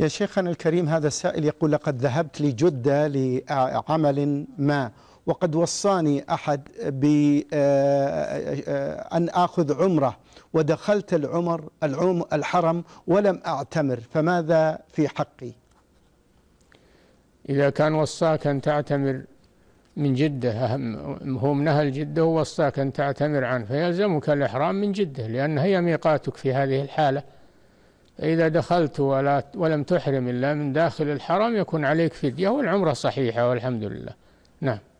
يا شيخنا الكريم هذا السائل يقول لقد ذهبت لجدة لعمل ما وقد وصاني أحد آه، آه، أن أخذ عمرة ودخلت العمر العم الحرم ولم أعتمر فماذا في حقي إذا كان وصاك أن تعتمر من جدة أهم هو من أهل جدة ووصاك أن تعتمر عنه فيلزمك الإحرام من جدة لأن هي ميقاتك في هذه الحالة إذا دخلت ولا ولم تحرم إلا من داخل الحرم يكون عليك فدية والعمرة صحيحة والحمد لله نعم